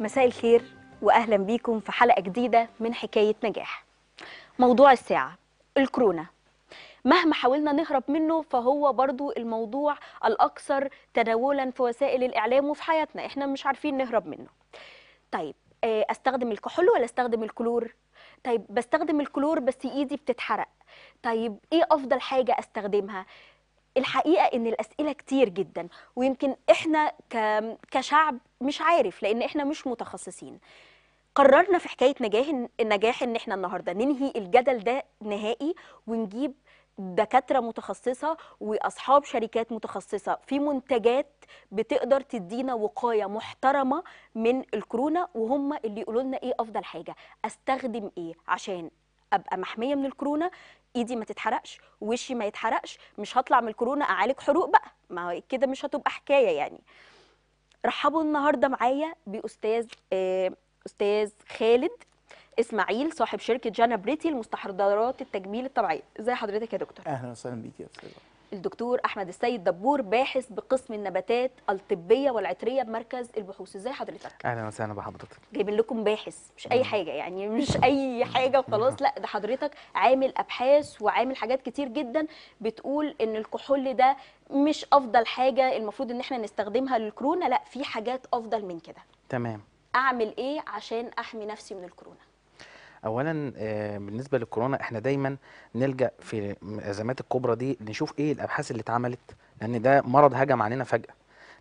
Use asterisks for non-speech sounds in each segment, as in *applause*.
مساء الخير واهلا بيكم في حلقه جديده من حكايه نجاح موضوع الساعه الكورونا مهما حاولنا نهرب منه فهو برضو الموضوع الاكثر تداولا في وسائل الاعلام وفي حياتنا احنا مش عارفين نهرب منه طيب آه، استخدم الكحول ولا استخدم الكلور طيب بستخدم الكلور بس ايدي بتتحرق طيب ايه افضل حاجه استخدمها الحقيقه ان الاسئله كتير جدا ويمكن احنا كشعب مش عارف لان احنا مش متخصصين قررنا في حكايه نجاح النجاح ان احنا النهارده ننهي الجدل ده نهائي ونجيب دكاتره متخصصه واصحاب شركات متخصصه في منتجات بتقدر تدينا وقايه محترمه من الكورونا وهم اللي يقولوا لنا ايه افضل حاجه استخدم ايه عشان ابقى محميه من الكورونا ايدي ما تتحرقش وشي ما يتحرقش مش هطلع من الكورونا اعالج حروق بقى ما كده مش هتبقى حكايه يعني رحبوا النهارده معايا باستاذ آه، استاذ خالد اسماعيل صاحب شركه جانا بريتي لمستحضرات التجميل الطبيعيه ازي حضرتك يا دكتور اهلا وسهلا بيك يا استاذ الدكتور احمد السيد دبور باحث بقسم النباتات الطبيه والعطريه بمركز البحوث ازاي حضرتك اهلا وسهلا بحضرتك جايبين لكم باحث مش اي حاجه يعني مش اي حاجه وخلاص لا ده حضرتك عامل ابحاث وعامل حاجات كتير جدا بتقول ان الكحول ده مش افضل حاجه المفروض ان احنا نستخدمها للكورونا لا في حاجات افضل من كده تمام اعمل ايه عشان احمي نفسي من الكورونا اولا آه، بالنسبه للكورونا احنا دايما نلجا في الازمات الكبرى دي نشوف ايه الابحاث اللي اتعملت لان ده مرض هجم علينا فجاه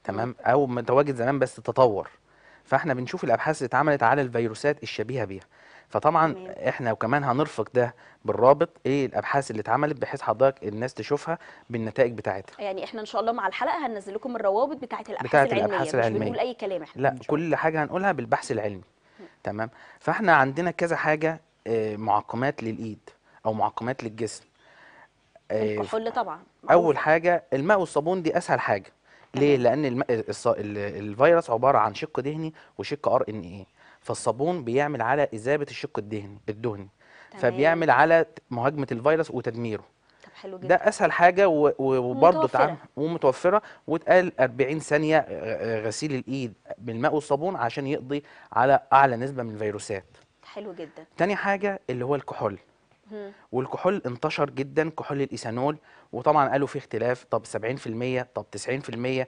تمام او متواجد زمان بس تطور فاحنا بنشوف الابحاث اللي اتعملت على الفيروسات الشبيهه بيها فطبعا احنا وكمان هنرفق ده بالرابط ايه الابحاث اللي اتعملت بحيث حضرتك الناس تشوفها بالنتائج بتاعتها يعني احنا ان شاء الله مع الحلقه هننزل لكم الروابط بتاعه الابحاث بتاعت العلميه الابحاث العلميه مش بنقول اي كلام احنا لا كل حاجه هنقولها بالبحث العلمي تمام فاحنا عندنا كذا حاجه آه، معقمات للايد او معقمات للجسم آه، الكحول طبعا اول حاجه الماء والصابون دي اسهل حاجه ليه لان الم... الص... الفيروس عباره عن شق دهني وشق ار ان اي فالصابون بيعمل على اذابه الشق الدهني الدهني فبيعمل على مهاجمه الفيروس وتدميره حلو جدا ده اسهل حاجه وبرده تعمل ومتوفره واتقال 40 ثانيه آه، غسيل الايد بالماء والصابون عشان يقضي على اعلى نسبه من الفيروسات حلو جدا تاني حاجه اللي هو الكحول والكحول انتشر جدا كحول الايثانول وطبعا قالوا في اختلاف طب 70% طب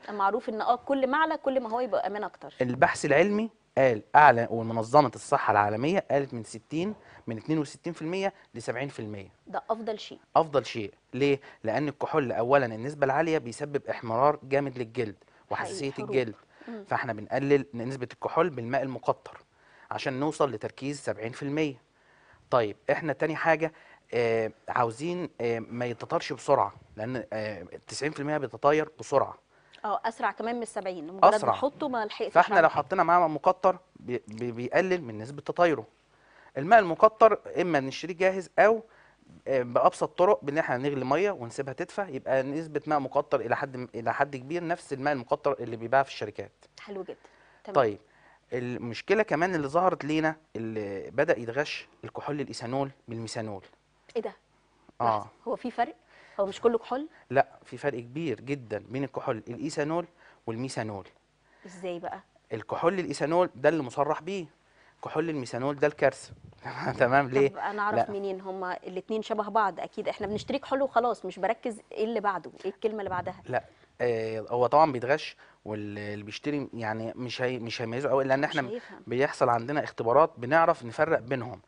90% معروف ان اه كل ما كل ما هو يبقى امان اكتر البحث العلمي قال اعلى ومنظمه الصحه العالميه قالت من 60 من 62% ل 70% ده افضل شيء افضل شيء ليه لان الكحول اولا النسبه العاليه بيسبب احمرار جامد للجلد وحساسيه الجلد مم. فاحنا بنقلل نسبه الكحول بالماء المقطر عشان نوصل لتركيز 70% طيب احنا تاني حاجه آه عاوزين آه ما يتطرش بسرعه لان آه 90% بيتطاير بسرعه اه اسرع كمان من 70 مجرد ما احطه ما لحقتش فاحنا لو حطينا معاه مقطر بي بيقلل من نسبه تطايره الماء المقطر اما نشتريه جاهز او آه، بابسط طرق بان احنا نغلي ميه ونسيبها تدفى يبقى نسبه ماء مقطر الى حد الى حد كبير نفس الماء المقطر اللي بيباع في الشركات حلو جدا تمام. طيب المشكله كمان اللي ظهرت لينا اللي بدا يتغش الكحول الايثانول بالميثانول ايه ده آه. هو في فرق هو مش كله كحول لا في فرق كبير جدا بين الكحول الايثانول والميثانول ازاي بقى الكحول الايثانول ده اللي مصرح بيه كحول الميثانول ده الكارثه *laughs* تمام ليه طب انا اعرف منين هما الاثنين شبه بعض اكيد احنا بنشتري كحول وخلاص مش بركز ايه اللي بعده ايه الكلمه اللي بعدها لا آه هو طبعا بيتغش واللي بيشتري يعني مش هي مش هيميزه قوي لان احنا بيحصل عندنا اختبارات بنعرف نفرق بينهم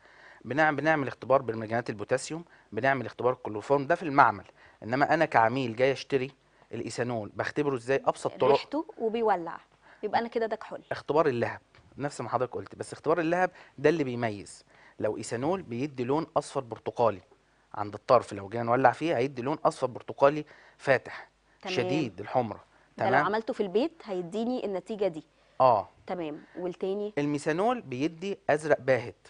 بنعمل بنعمل اختبار بالمنجنات البوتاسيوم بنعمل اختبار الكلوفورم ده في المعمل انما انا كعميل جاي اشتري الايثانول بختبره ازاي ابسط طرق ريحته وبيولع يبقى انا كده ده كحول اختبار اللهب نفس ما حضرتك قلت بس اختبار اللهب ده اللي بيميز لو ايثانول بيدي لون اصفر برتقالي عند الطرف لو جينا نولع فيه هيدي لون اصفر برتقالي فاتح تمام. شديد الحمره تمام لو عملته في البيت هيديني النتيجه دي اه تمام والتاني الميثانول بيدي ازرق باهت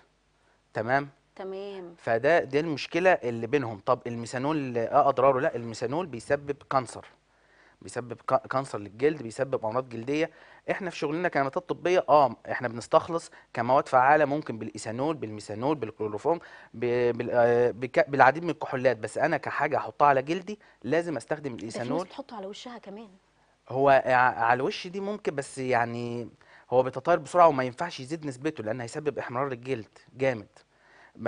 تمام تمام فده دي المشكله اللي بينهم طب الميثانول اه اضراره لا الميثانول بيسبب كانسر بيسبب كانسر للجلد بيسبب امراض جلديه احنا في شغلنا كنباتات طبيه اه احنا بنستخلص كمواد فعاله ممكن بالايثانول بالميثانول بالكلوروفورم آه، بالعديد من الكحولات بس انا كحاجه احطها على جلدي لازم استخدم الايثانول بتحطه على وشها كمان هو على الوش دي ممكن بس يعني هو بيتطاير بسرعه وما ينفعش يزيد نسبته لان هيسبب احمرار الجلد جامد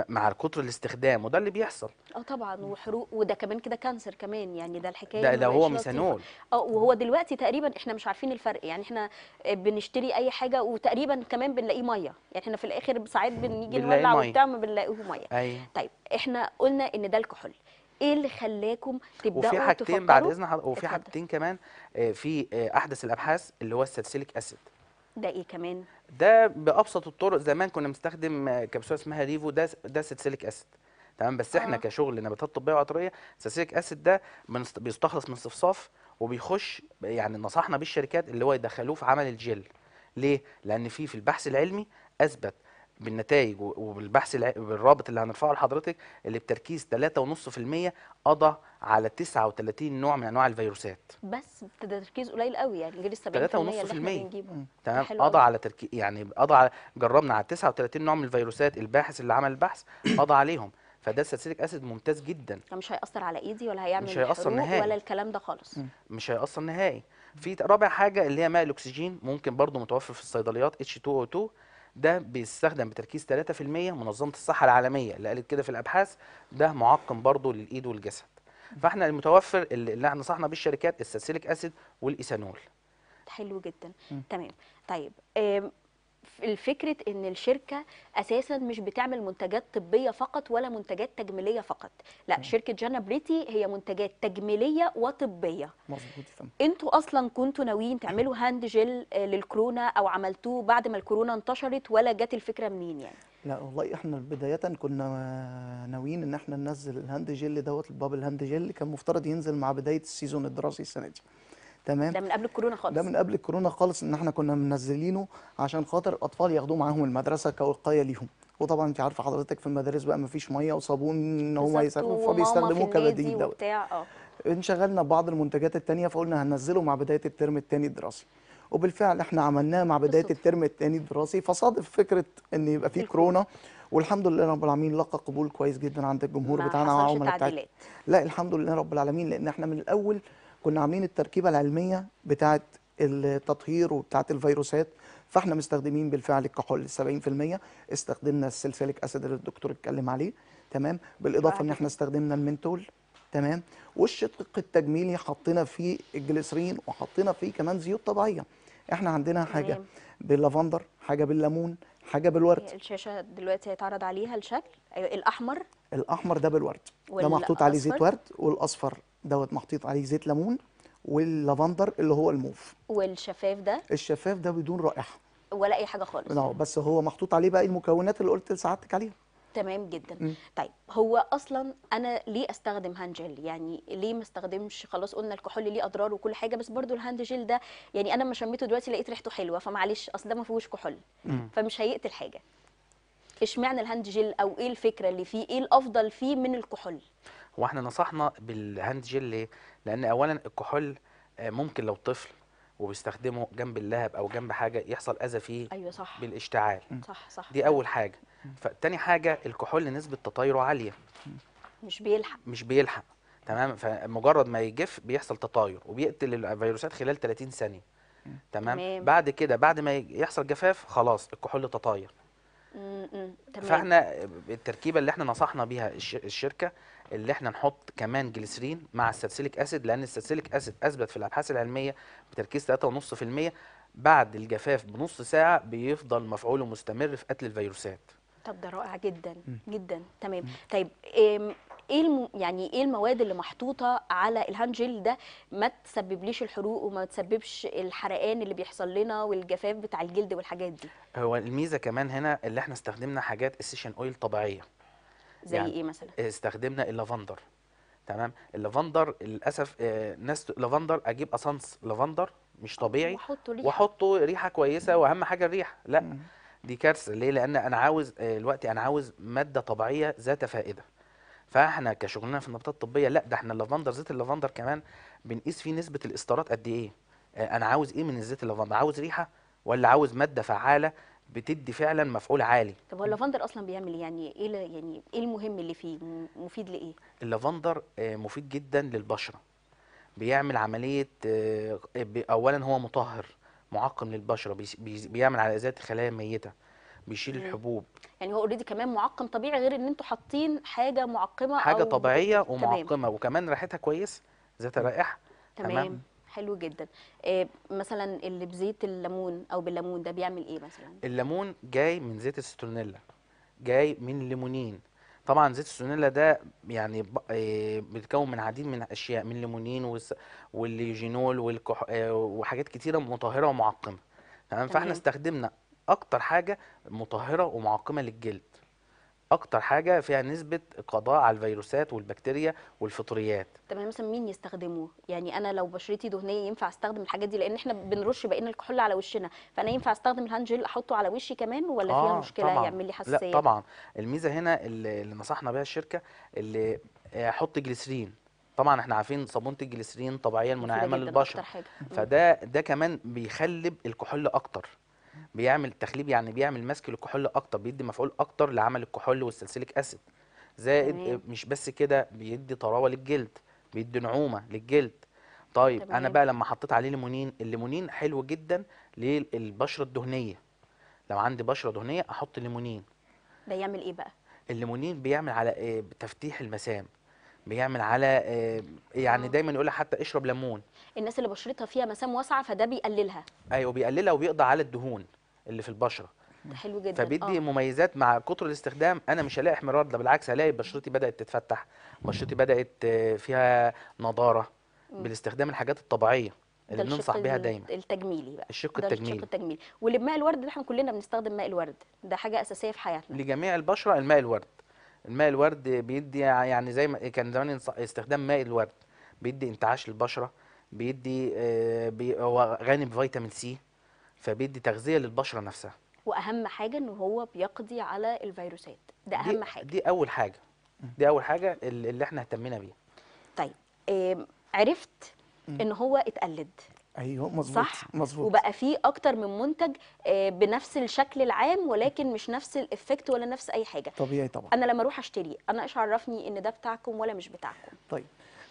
مع كتر الاستخدام وده اللي بيحصل اه طبعا وحروق وده كمان كده كانسر كمان يعني ده الحكايه ده, ده هو ميثانول اه وهو دلوقتي تقريبا احنا مش عارفين الفرق يعني احنا بنشتري اي حاجه وتقريبا كمان بنلاقيه ميه يعني احنا في الاخر ساعات بنيجي نولع وبتاع ما بنلاقيه ميه أيوه. طيب احنا قلنا ان ده الكحول ايه اللي خلاكم تبداوا وفي حاجتين بعد اذن حضرتك وفي حاجتين كمان آه، في آه، احدث الابحاث اللي هو السلسلك اسيد ده ايه كمان ده بابسط الطرق زمان كنا بنستخدم كبسوله اسمها ريفو ده ده ساتسيليك اسيد تمام بس احنا آه. كشغل نباتات طبيه وعطريه ساتسيليك اسيد ده بيستخلص من الصفصاف وبيخش يعني نصحنا بالشركات اللي هو يدخلوه في عمل الجل ليه لان في في البحث العلمي اثبت بالنتائج وبالبحث بالرابط اللي هنرفعه لحضرتك اللي بتركيز 3.5% قضى على 39 نوع من انواع الفيروسات بس تركيز قليل قوي يعني غير ال 70% اللي احنا بنجيبه تمام قضى على تركي... يعني قضى على جربنا على 39 نوع من الفيروسات الباحث اللي عمل البحث قضى عليهم فده سلسلك اسيد ممتاز جدا مش هيأثر على ايدي ولا هيعمل مش هيأثر نهائي ولا الكلام ده خالص مش هيأثر نهائي في رابع حاجه اللي هي ماء الاكسجين ممكن برضو متوفر في الصيدليات H2O2 ده بيستخدم بتركيز 3% منظمه الصحه العالميه اللي قالت كده في الابحاث ده معقم برضه للايد والجسد فاحنا المتوفر اللي احنا نصحنا بيه الشركات الساسيليك اسيد والايثانول حلو جدا تمام طيب الفكره ان الشركه اساسا مش بتعمل منتجات طبيه فقط ولا منتجات تجميليه فقط لا مم. شركه جانا بريتي هي منتجات تجميليه وطبيه مظبوط انتوا اصلا كنتوا ناويين تعملوا هاند جل آه، للكورونا او عملتوه بعد ما الكورونا انتشرت ولا جت الفكره منين يعني لا والله احنا بدايه كنا ناويين ان احنا ننزل الهاند جل دوت البابل هاند جل كان مفترض ينزل مع بدايه السيزون الدراسي السنه دي تمام ده من قبل الكورونا خالص ده من قبل الكورونا خالص ان احنا كنا منزلينه عشان خاطر الاطفال ياخدوه معاهم المدرسه كوقايه ليهم وطبعا انت عارفه حضرتك في المدارس بقى ما فيش ميه وصابون ان هو يسخن فبيستخدموه كبديل اه انشغلنا ببعض المنتجات الثانيه فقلنا هننزله مع بدايه الترم الثاني الدراسي وبالفعل احنا عملناه مع بدايه بالصدفة. الترم الثاني الدراسي فصادف فكره ان يبقى في كورونا والحمد لله رب العالمين لقى قبول كويس جدا عند الجمهور بتاعنا وعملاء لا الحمد لله رب العالمين لان احنا من الاول كنا عاملين التركيبه العلميه بتاعه التطهير وبتاعه الفيروسات فاحنا مستخدمين بالفعل الكحول 70% استخدمنا السلسلك اسيد اللي الدكتور اتكلم عليه تمام بالاضافه ان احنا استخدمنا المنتول تمام والشق التجميلي حطينا فيه الجليسرين وحطينا فيه كمان زيوت طبيعيه احنا عندنا حاجه باللافندر حاجه بالليمون حاجه بالورد الشاشه دلوقتي هيتعرض عليها الشكل أيوة، الاحمر الاحمر ده بالورد ده محطوط عليه زيت ورد والاصفر دوت محطوط عليه زيت ليمون واللافندر اللي هو الموف والشفاف ده الشفاف ده بدون رائحه ولا اي حاجه خالص لا نعم، بس هو محطوط عليه بقى المكونات اللي قلت لسعادتك عليها تمام جدا م. طيب هو اصلا انا ليه استخدم هاند جيل يعني ليه ما استخدمش خلاص قلنا الكحول ليه اضرار وكل حاجه بس برضو الهاند جيل ده يعني انا لما شميته دلوقتي لقيت ريحته حلوه فمعلش اصل ده ما فيهوش كحول فمش هيقتل حاجه اشمعنى الهاند جيل او ايه الفكره اللي فيه ايه الافضل فيه من الكحول هو احنا نصحنا بالهاند جيل ليه؟ لان اولا الكحول آه، ممكن لو طفل وبيستخدمه جنب اللهب او جنب حاجه يحصل اذى فيه أيوة صح. بالاشتعال صح صح دي اول حاجه فتاني حاجه الكحول نسبه تطايره عاليه مش بيلحق مش بيلحق تمام فمجرد ما يجف بيحصل تطاير وبيقتل الفيروسات خلال 30 ثانيه تمام مم. بعد كده بعد ما يحصل جفاف خلاص الكحول تطاير امم تمام. فاحنا التركيبه اللي احنا نصحنا بيها الشركه اللي احنا نحط كمان جليسرين مع السلسيليك اسيد لان السلسيليك اسيد اثبت في الابحاث العلميه بتركيز 3.5% بعد الجفاف بنص ساعه بيفضل مفعوله مستمر في قتل الفيروسات طب ده رائع جدا جدا تمام طيب ايه الم... يعني ايه المواد اللي محطوطه على الهاند جيل ده ما تسببليش الحروق وما تسببش الحرقان اللي بيحصل لنا والجفاف بتاع الجلد والحاجات دي هو الميزه كمان هنا اللي احنا استخدمنا حاجات اسيشن اويل طبيعيه زي يعني ايه مثلا استخدمنا اللافندر تمام اللافندر للاسف آه، ناس لافندر اجيب اسانس لافندر مش طبيعي واحطه ريحه واحطه ريحه كويسه واهم حاجه الريحه لا مم. دي كارثه ليه لان انا عاوز آه، دلوقتي انا عاوز ماده طبيعيه ذات فائده فاحنا كشغلنا في النباتات الطبيه لا ده احنا اللافندر زيت اللافندر كمان بنقيس فيه نسبه الاسترات قد ايه آه، انا عاوز ايه من الزيت اللافندر عاوز ريحه ولا عاوز ماده فعاله بتدي فعلا مفعول عالي طب هو اللافندر اصلا بيعمل يعني ايه يعني ايه المهم اللي فيه مفيد لايه اللافندر آه، مفيد جدا للبشره بيعمل عمليه آه، اولا هو مطهر معقم للبشره بيعمل على ازاله الخلايا الميته بيشيل الحبوب يعني هو اوريدي كمان معقم طبيعي غير ان انتوا حاطين حاجه معقمه حاجه أو طبيعيه ومعقمه تمام. وكمان ريحتها كويس ذات رائحه تمام, تمام. حلو جدا آه، مثلا اللي بزيت الليمون او بالليمون ده بيعمل ايه مثلا الليمون جاي من زيت السيترونيلا جاي من ليمونين طبعا زيت السونيلا ده يعني بيتكون آه، من عديد من الاشياء من ليمونين والليجينول والكح... آه، وحاجات كتيره مطهره ومعقمه تمام فاحنا استخدمنا اكتر حاجه مطهره ومعقمه للجلد اكتر حاجه فيها نسبه قضاء على الفيروسات والبكتيريا والفطريات تمام يعني مثلا مين يستخدمه يعني انا لو بشرتي دهنيه ينفع استخدم الحاجات دي لان احنا بنرش بقينا الكحول على وشنا فانا ينفع استخدم الهاند جيل احطه على وشي كمان ولا آه فيها مشكله طبعًا. يعمل لي حساسيه لا طبعا الميزه هنا اللي, نصحنا بها الشركه اللي آه، حط جليسرين طبعا احنا عارفين صابونه الجليسرين طبيعيه المناعمه للبشره فده ده كمان بيخلب الكحول اكتر بيعمل تخليب يعني بيعمل ماسك للكحول اكتر بيدي مفعول اكتر لعمل الكحول والسلسلك اسيد زائد آه، مش بس كده بيدي طراوه للجلد بيدي نعومه للجلد طيب انا بقى لما حطيت عليه ليمونين الليمونين حلو جدا للبشره الدهنيه لو عندي بشره دهنيه احط ليمونين ده يعمل ايه بقى الليمونين بيعمل على إيه تفتيح المسام بيعمل على آه، يعني دايما يقول حتى اشرب ليمون الناس اللي بشرتها فيها مسام واسعه فده بيقللها ايوه بيقللها وبيقضي على الدهون اللي في البشره حلو جدا فبيدي آه. مميزات مع كتر الاستخدام انا مش هلاقي احمرار ده بالعكس هلاقي بشرتي بدات تتفتح بشرتي بدات آه، فيها نضاره بالاستخدام الحاجات الطبيعيه اللي بننصح بيها دايما التجميلي بقى الشق التجميلي الشق التجميلي واللي بماء الورد ده احنا كلنا بنستخدم ماء الورد ده حاجه اساسيه في حياتنا لجميع البشره الماء الورد الماء الورد بيدي يعني زي ما كان زمان استخدام ماء الورد بيدي انتعاش للبشره بيدي آه، هو غني بفيتامين سي فبيدي تغذيه للبشره نفسها واهم حاجه ان هو بيقضي على الفيروسات ده اهم دي حاجه دي اول حاجه دي اول حاجه اللي احنا اهتمينا بيها طيب عرفت ان هو اتقلد ايوه مظبوط صح مظبوط وبقى في اكتر من منتج آه، بنفس الشكل العام ولكن مش نفس الايفكت ولا نفس اي حاجه طبيعي طبعا انا لما اروح اشتري انا ايش عرفني ان ده بتاعكم ولا مش بتاعكم طيب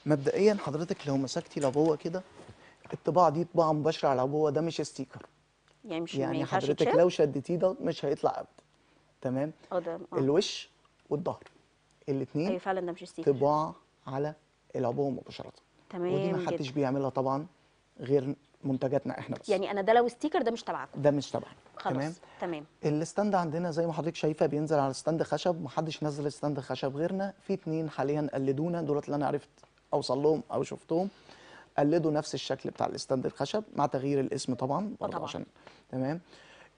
مبدئيا حضرتك لو مسكتي لابوه كده الطباعه دي طباعه مباشره على لابوه ده مش ستيكر يعني مش يعني حضرتك لو شدتيه ده مش هيطلع ابدا تمام أقدر. آه،, أه. الوش والظهر الاثنين ايوه فعلا ده مش ستيكر طباعه على العبوه مباشره تمام ودي ما حدش بيعملها طبعا غير منتجاتنا احنا بس يعني انا ده لو ستيكر ده مش تبعكم ده مش تبعنا خلاص تمام, تمام. الستاند عندنا زي ما حضرتك شايفه بينزل على ستاند خشب محدش نزل ستاند خشب غيرنا في اتنين حاليا قلدونا دولت اللي انا عرفت اوصل لهم او شفتهم قلدوا نفس الشكل بتاع الستاند الخشب مع تغيير الاسم طبعا برضه عشان تمام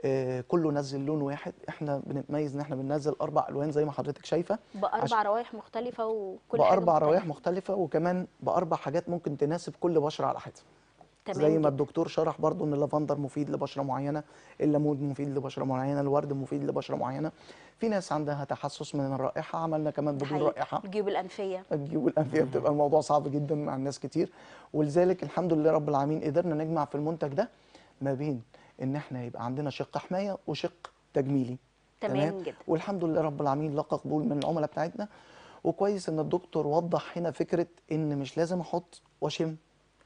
آه كله نزل لون واحد احنا بنتميز ان احنا بننزل اربع الوان زي ما حضرتك شايفه باربع عش... روايح مختلفه وكل باربع حاجة روايح مختلفه وكمان باربع حاجات ممكن تناسب كل بشره على حده تمام زي ما الدكتور شرح برضو ان اللافندر مفيد لبشره معينه الليمون مفيد لبشره معينه الورد مفيد لبشره معينه في ناس عندها تحسس من الرائحه عملنا كمان بدون رائحه الجيوب الانفيه الجيوب الانفيه بتبقى الموضوع صعب جدا مع الناس كتير ولذلك الحمد لله رب العالمين قدرنا نجمع في المنتج ده ما بين ان احنا يبقى عندنا شق حمايه وشق تجميلي تمام جدا والحمد لله رب العالمين لقى قبول من العملاء بتاعتنا وكويس ان الدكتور وضح هنا فكره ان مش لازم احط واشم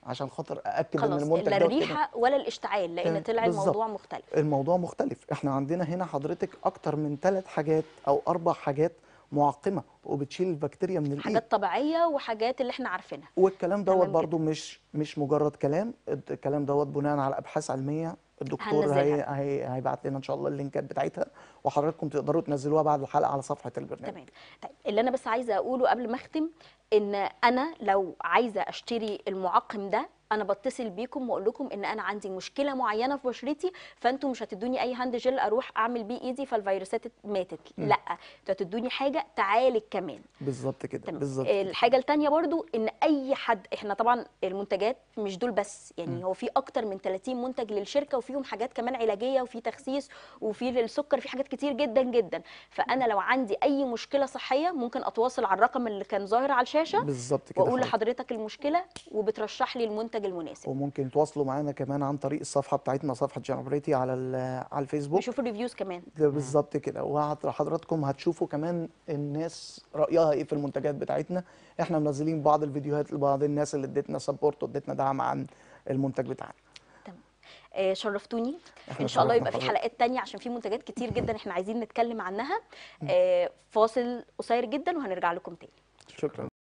عشان خاطر ااكد ان المنتج لا الريحه ولا الاشتعال لان آه، طلع الموضوع مختلف الموضوع مختلف احنا عندنا هنا حضرتك اكتر من ثلاث حاجات او اربع حاجات معقمه وبتشيل البكتيريا من الايد حاجات طبيعيه وحاجات اللي احنا عارفينها والكلام دوت برضو مش مش مجرد كلام الكلام دوت بناء على ابحاث علميه الدكتور هي يعني. هي هيبعت لنا ان شاء الله اللينكات بتاعتها وحضراتكم تقدروا تنزلوها بعد الحلقه على صفحه البرنامج تمام طيب اللي انا بس عايزه اقوله قبل ما اختم ان انا لو عايزه اشتري المعقم ده انا بتصل بيكم واقول لكم ان انا عندي مشكله معينه في بشرتي فانتم مش هتدوني اي هاند جل اروح اعمل بيه ايدي فالفيروسات ماتت م. لا انتوا هتدوني حاجه تعالج كمان بالظبط كده بالظبط الحاجه الثانيه برضو ان اي حد احنا طبعا المنتجات مش دول بس يعني م. هو في اكتر من 30 منتج للشركه وفيهم حاجات كمان علاجيه وفي تخسيس وفي للسكر في حاجات كتير جدا جدا فانا لو عندي اي مشكله صحيه ممكن اتواصل على الرقم اللي كان ظاهر على الشاشه بالظبط كده واقول لحضرتك المشكله وبترشح لي المنتج المنتج المناسب وممكن تواصلوا معانا كمان عن طريق الصفحة بتاعتنا صفحة جنبريتي على على الفيسبوك نشوف الريفيوز كمان بالظبط كده وحضراتكم هتشوفوا كمان الناس رأيها إيه في المنتجات بتاعتنا احنا منزلين بعض الفيديوهات لبعض الناس اللي ادتنا سبورت وادتنا دعم عن المنتج بتاعنا آه، شرفتوني ان شاء الله يبقى في حلقات تانية عشان في منتجات كتير جدا احنا عايزين نتكلم عنها آه، فاصل قصير جدا وهنرجع لكم تاني شكرا